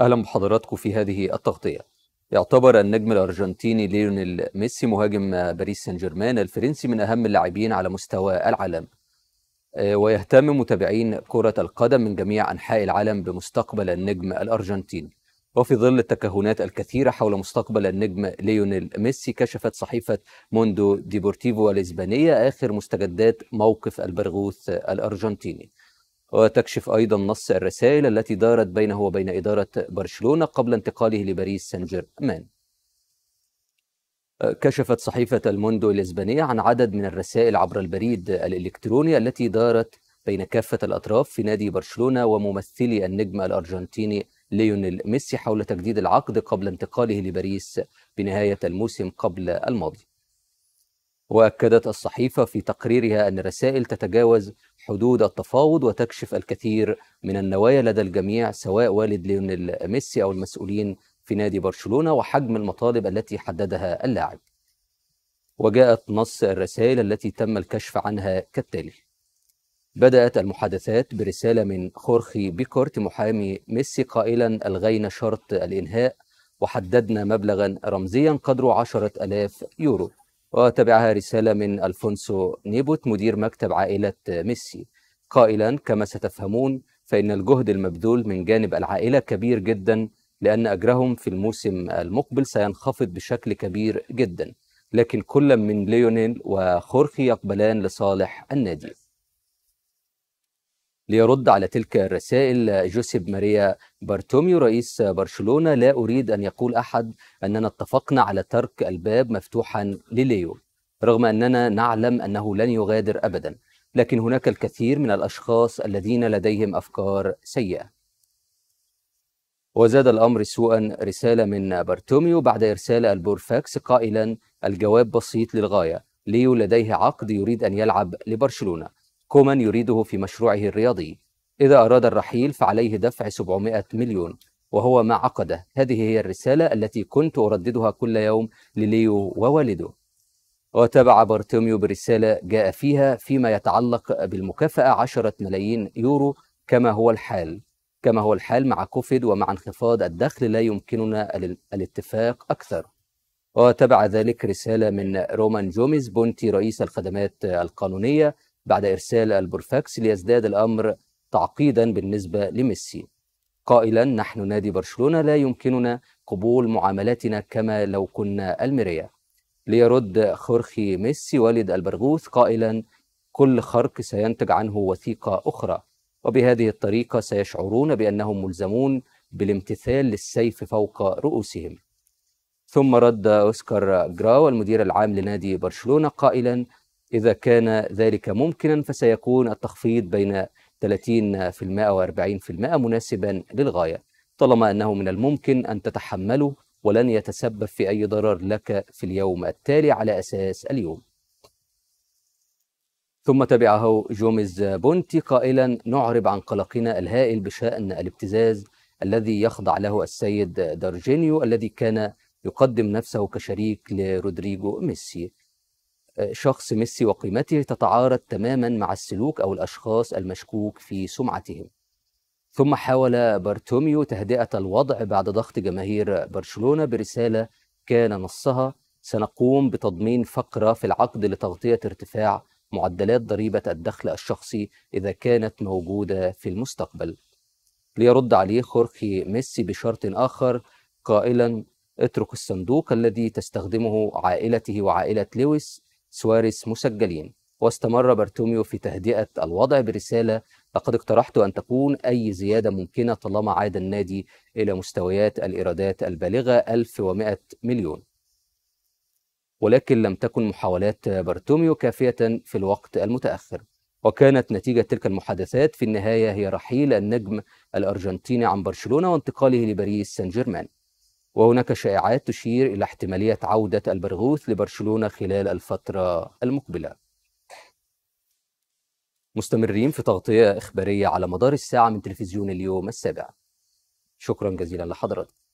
اهلا بحضراتكم في هذه التغطيه يعتبر النجم الارجنتيني ليونيل ميسي مهاجم باريس سان جيرمان الفرنسي من اهم اللاعبين على مستوى العالم آه، ويهتم متابعين كرة القدم من جميع أنحاء العالم بمستقبل النجم الأرجنتيني وفي ظل التكهنات الكثيرة حول مستقبل النجم ليونيل ميسي كشفت صحيفة موندو ديبورتيفو الإسبانية آخر مستجدات موقف البرغوث الأرجنتيني وتكشف أيضا نص الرسائل التي دارت بينه وبين إدارة برشلونة قبل انتقاله لباريس سان جيرمان كشفت صحيفة الموندو الإسبانية عن عدد من الرسائل عبر البريد الإلكتروني التي دارت بين كافة الأطراف في نادي برشلونة وممثلي النجم الأرجنتيني ليونيل ميسي حول تجديد العقد قبل انتقاله لباريس بنهاية الموسم قبل الماضي واكدت الصحيفه في تقريرها ان الرسائل تتجاوز حدود التفاوض وتكشف الكثير من النوايا لدى الجميع سواء والد ليونيل ميسي او المسؤولين في نادي برشلونه وحجم المطالب التي حددها اللاعب. وجاءت نص الرسائل التي تم الكشف عنها كالتالي: بدأت المحادثات برسالة من خورخي بيكورت محامي ميسي قائلا ألغينا شرط الإنهاء وحددنا مبلغا رمزيا قدره 10000 ألاف يورو وتبعها رسالة من ألفونسو نيبوت مدير مكتب عائلة ميسي قائلا كما ستفهمون فإن الجهد المبذول من جانب العائلة كبير جدا لأن أجرهم في الموسم المقبل سينخفض بشكل كبير جدا لكن كل من ليونيل وخورخي يقبلان لصالح النادي ليرد على تلك الرسائل جوسيب ماريا بارتوميو رئيس برشلونة لا أريد أن يقول أحد أننا اتفقنا على ترك الباب مفتوحا لليو رغم أننا نعلم أنه لن يغادر أبدا لكن هناك الكثير من الأشخاص الذين لديهم أفكار سيئة وزاد الأمر سوءا رسالة من بارتوميو بعد إرسال البورفاكس قائلا الجواب بسيط للغاية ليو لديه عقد يريد أن يلعب لبرشلونة كومان يريده في مشروعه الرياضي إذا أراد الرحيل فعليه دفع 700 مليون وهو ما عقده هذه هي الرسالة التي كنت أرددها كل يوم لليو ووالده وتابع بارتوميو برسالة جاء فيها فيما يتعلق بالمكافأة 10 ملايين يورو كما هو الحال كما هو الحال مع كوفيد ومع انخفاض الدخل لا يمكننا الاتفاق أكثر وتبع ذلك رسالة من رومان جوميز بونتي رئيس الخدمات القانونية بعد إرسال البرفاكس ليزداد الأمر تعقيدا بالنسبة لميسي قائلا نحن نادي برشلونة لا يمكننا قبول معاملاتنا كما لو كنا الميريا ليرد خورخي ميسي والد البرغوث قائلا كل خرق سينتج عنه وثيقة أخرى وبهذه الطريقة سيشعرون بأنهم ملزمون بالامتثال للسيف فوق رؤوسهم ثم رد أوسكار جراو المدير العام لنادي برشلونة قائلا إذا كان ذلك ممكنا فسيكون التخفيض بين 30% و40% مناسبا للغاية طالما أنه من الممكن أن تتحمله ولن يتسبب في أي ضرر لك في اليوم التالي على أساس اليوم ثم تبعه جوميز بونتي قائلا نعرب عن قلقنا الهائل بشأن الابتزاز الذي يخضع له السيد دارجينيو الذي كان يقدم نفسه كشريك لرودريجو ميسي شخص ميسي وقيمته تتعارض تماما مع السلوك أو الأشخاص المشكوك في سمعتهم ثم حاول بارتوميو تهدئة الوضع بعد ضغط جماهير برشلونة برسالة كان نصها سنقوم بتضمين فقرة في العقد لتغطية ارتفاع معدلات ضريبة الدخل الشخصي إذا كانت موجودة في المستقبل ليرد عليه خورخي ميسي بشرط آخر قائلا اترك الصندوق الذي تستخدمه عائلته وعائلة لويس سواريز مسجلين واستمر بارتوميو في تهدئة الوضع برسالة لقد اقترحت أن تكون أي زيادة ممكنة طالما عاد النادي إلى مستويات الإيرادات البالغة 1100 مليون ولكن لم تكن محاولات بارتوميو كافية في الوقت المتأخر وكانت نتيجة تلك المحادثات في النهاية هي رحيل النجم الأرجنتيني عن برشلونة وانتقاله لباريس سان جيرمان وهناك شائعات تشير إلى احتمالية عودة البرغوث لبرشلونة خلال الفترة المقبلة مستمرين في تغطية إخبارية على مدار الساعة من تلفزيون اليوم السابع شكرا جزيلا لحضرتك